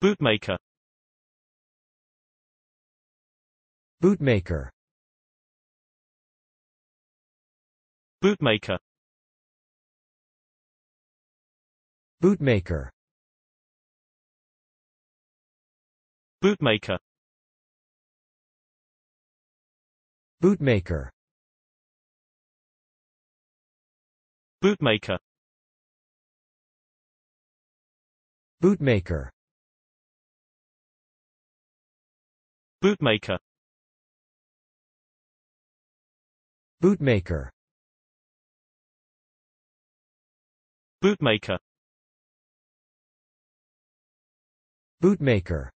Bootmaker Bootmaker Bootmaker Bootmaker Bootmaker Bootmaker Bootmaker Bootmaker Bootmaker Bootmaker Bootmaker Bootmaker